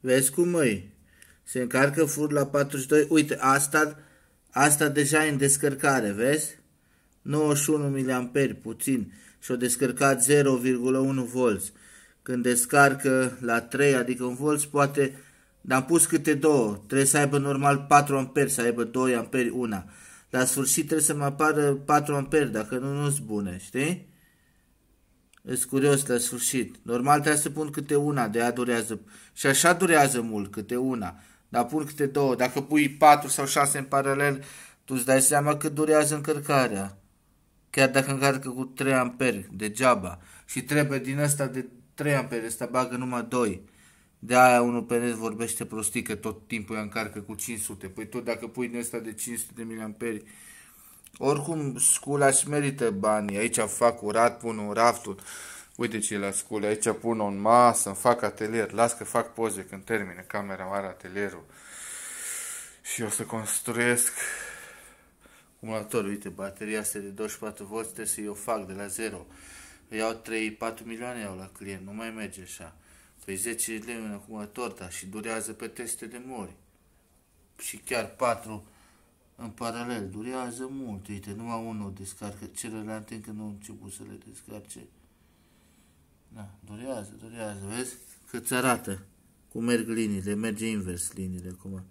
Vezi cum, măi? Se încarcă fur la 42. Uite, asta, asta deja e în descărcare, vezi? 91 mA, puțin. Și o descărcat 0,1 V. Când descarcă la 3, adică un V, poate... Dar am pus câte două. Trebuie să aibă normal 4 amperi, să aibă 2 amperi una. La sfârșit trebuie să mă apară 4 amperi, dacă nu, nu-s bune, știi? Îs curios la sfârșit. Normal trebuie să pun câte una, de aia durează. Și așa durează mult, câte una. Dar pun câte două. Dacă pui patru sau șase în paralel, tu îți dai seama că durează încărcarea. Chiar dacă încarcă cu 3 amperi, degeaba. Și trebuie din asta de 3 amperi, ăsta bagă numai 2. De aia unul pe net vorbește prostii că tot timpul ea încarcă cu 500. Păi tot dacă pui din asta de 500 de miliamperi, oricum, scula și merită banii. Aici fac curat, pun un raftul. Uite ce la scule, aici pun un masă, îmi fac atelier. Las că fac poze când termine camera mare atelierul. Și o să construiesc acumulatorul. Uite, bateria asta de 24V, trebuie să o fac de la zero. Iau 3-4 milioane iau la client, nu mai merge așa. Păi 10 lei un acumulator, dar și durează pe teste de mori. Și chiar 4 în paralel. Durează mult, uite, numai unul descarcă, celelalte încă nu au început să le descarce. Da, durează, durează, vezi? Că ți arată cum merg liniile, merge invers liniile acum.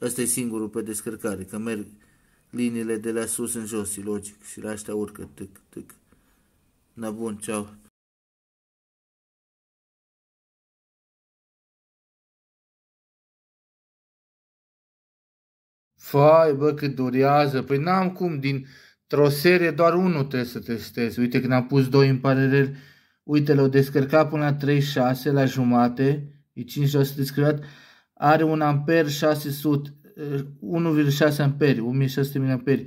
Ăsta e singurul pe descărcare, că merg liniile de la sus în jos, e logic, și la astea urcă, tic tic. Na bun, ceau. Fai, bă, cât durează. Păi n-am cum, din o serie doar unul trebuie să testez. Uite, când am pus doi în paralel, uite, l-au descărcat până la 36 la jumate, e 5 jos descărcat, are un amper 600, 1,6 uh, amperi, 1600 miliamperi.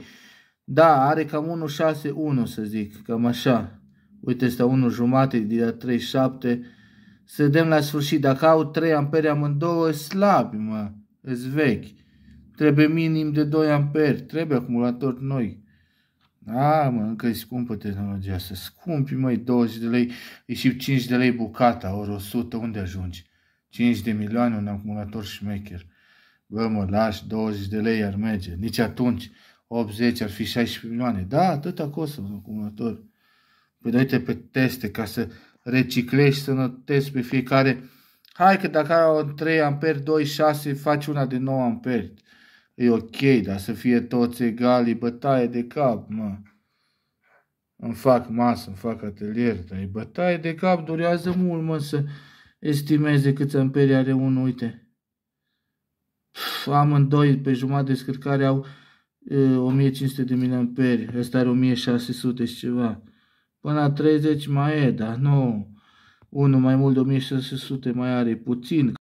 Da, are cam 1,61 să zic, cam așa. Uite, este 1 jumate de la 37. Să vedem la sfârșit, dacă au 3 amperi amândouă, e slab, mă, e vechi. Trebuie minim de 2 amperi, trebuie acumulator noi. Da, mă, încă e scumpă tehnologia asta. Scumpi, măi, 20 de lei, e și 5 de lei bucata, ori 100, unde ajungi? 5 de milioane, un acumulator șmecher. Bă, mă, lași 20 de lei ar merge. Nici atunci, 80 ar fi 16 milioane. Da, atâta costă un acumulator. Păi dă pe teste ca să reciclești, să notezi pe fiecare. Hai că dacă ai o 3 amperi, 2, 6, faci una de 9 amperi. E ok, dar să fie toți egali, bătaie de cap, mă. Îmi fac masă, îmi fac atelier, dar e bătaie de cap, durează mult, mă, să estimeze câți amperi are unul, uite. amândoi pe jumătate descărcare au e, 1500 de miliamperi, ăsta are 1600 și ceva. Până la 30 mai e, dar nu. Unul mai mult de 1600 mai are puțin.